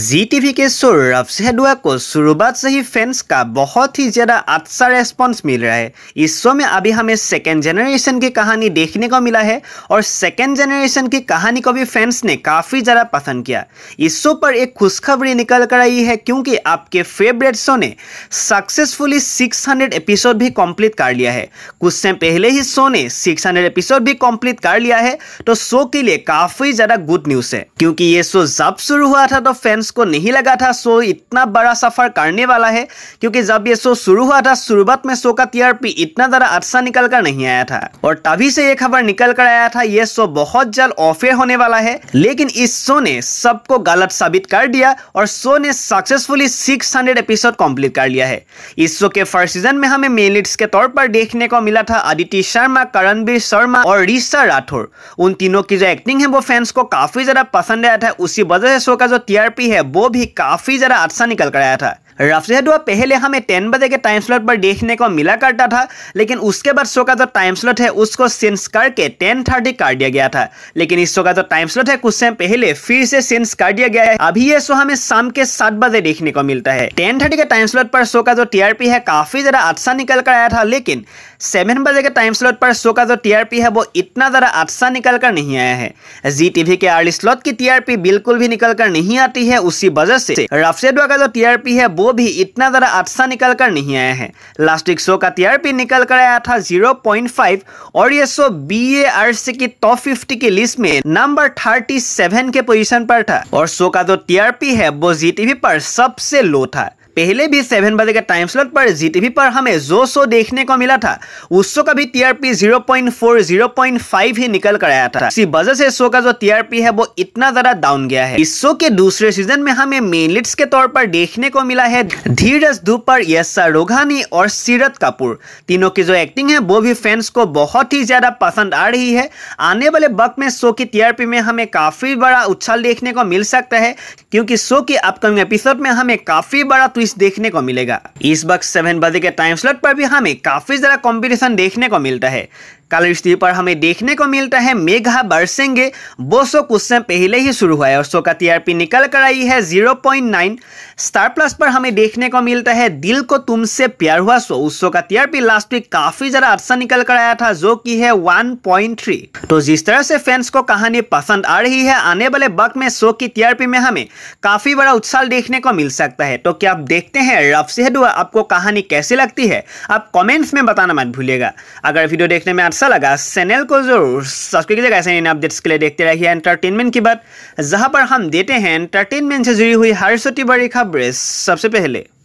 जी टी के शो रफ सेहडुआ को शुरुआत से ही फैंस का बहुत ही ज़्यादा अच्छा रेस्पॉन्स मिल रहा है इस शो में अभी हमें सेकेंड जनरेशन की कहानी देखने को मिला है और सेकेंड जनरेशन की कहानी को भी फैंस ने काफ़ी ज़्यादा पसंद किया इस शो पर एक खुशखबरी निकल कर आई है क्योंकि आपके फेवरेट शो ने सक्सेसफुली सिक्स एपिसोड भी कम्प्लीट कर लिया है कुछ समय पहले ही शो ने सिक्स एपिसोड भी कम्प्लीट कर लिया है तो शो के लिए काफ़ी ज़्यादा गुड न्यूज़ है क्योंकि ये शो जब शुरू हुआ था तो फैंस फैंस को नहीं लगा था शो इतना बड़ा सफ़र करने वाला है क्योंकि जब ये शो शुरू हुआ था शुरुआत में शो का टीआरपी इतना ज़्यादा अच्छा निकल कर नहीं आया था और तभी से ये खबर निकल कर आया था ये शो बहुत जल्द ऑफेयर होने वाला है लेकिन इस शो ने सबको गलत साबित कर दिया और शो ने सक्सेसफुली 600 एपिसोड कम्प्लीट कर लिया है इस शो के फर्स्ट सीजन में हमें मेन लीड्स के तौर पर देखने को मिला था आदित्य शर्मा करणवीर शर्मा और रिशा राठौर उन तीनों की जो एक्टिंग है वो फैंस को काफी ज्यादा पसंद आया था उसी वजह से शो का जो टीआरपी है वो भी काफ़ी ज़रा अच्छा निकल कर आया था रफली डुआ पहले हमें टेन बजे के टाइम स्लॉट पर देखने को मिला करता था लेकिन उसके बाद शो का जो टाइम स्लॉट है उसको सेंस करके टेन थर्टी कर दिया गया था लेकिन इस शो का जो टाइम स्लॉट है कुछ समय पहले फिर से सेंस कर दिया गया है अभी ये शो हमें शाम के सात बजे देखने को मिलता है टेन थर्टी के टाइम स्लॉट पर शो का जो टीआरपी है काफी ज्यादा अच्छा निकल कर आया था लेकिन सेवन बजे के टाइम स्लॉट पर शो का जो टीआरपी है वो इतना ज़्यादा अच्छा निकल कर नहीं आया है जी टीवी के अर्ली स्लॉट की टीआरपी बिल्कुल भी निकल कर नहीं आती है उसी वजह से रफ्सेडवा का जो टीआरपी है वो भी इतना ज़्यादा अच्छा निकल कर नहीं आया है लास्ट वीक शो का टीआरपी निकल कर आया था 0.5 और ये शो बी की टॉप 50 की लिस्ट में नंबर 37 के पोजीशन पर था और शो का जो टीआरपी है वो जी पर सबसे लो था पहले भी सेवन बजे के टाइम स्लॉट पर जी टी पर हमें जो शो देखने को मिला था उस शो का भी टीआरपी 0.4 0.5 ही निकल कर आया था इसी वजह से शो का जो टीआरपी है वो इतना ज्यादा डाउन गया है इस शो के दूसरे सीजन में हमें मेन लिट्स के तौर पर देखने को मिला है धीरज दुपर यस्सा रोघानी और सीरत कपूर तीनों की जो एक्टिंग है वो भी फैंस को बहुत ही ज्यादा पसंद आ रही है आने वाले वक्त में शो की टीआरपी में हमें काफी बड़ा उछाल देखने को मिल सकता है क्योंकि शो के अपकमिंग एपिसोड में हमें काफी बड़ा ऑफिस देखने को मिलेगा इस वक्त सेवन बजे के टाइम स्लॉट पर भी हमें काफी ज्यादा कॉम्पिटिशन देखने को मिलता है कल स्थिति पर हमें देखने को मिलता है मेघा बरसेंगे वो शो कुछ समय पहले ही शुरू हुआ है और शो का टीआरपी निकल कर आई है zero point nine Star Plus पर हमें देखने को मिलता है दिल को तुमसे प्यार हुआ शो उस शो का टीआरपी लास्ट वीक काफी ज़रा अच्छा निकल कर आया था जो की है वन पॉइंट थ्री तो जिस तरह से फैंस को कहानी पसंद आ रही है आने वाले वक्त में शो की टीआरपी में हमें काफ़ी बड़ा उत्साह देखने को मिल सकता है तो क्या आप देखते हैं रफ से आपको कहानी कैसी लगती है आप कॉमेंट्स में बताना मत भूलिएगा अगर वीडियो देखने में आप कैसा लगा चैनल को जरूर सब्सक्राइब कीजिएगा ऐसे इन अपडेट्स के लिए देखते रहिए एंटरटेनमेंट की बात जहां पर हम देते हैं एंटरटेनमेंट से जुड़ी हुई हर छोटी बड़ी खबरें सबसे पहले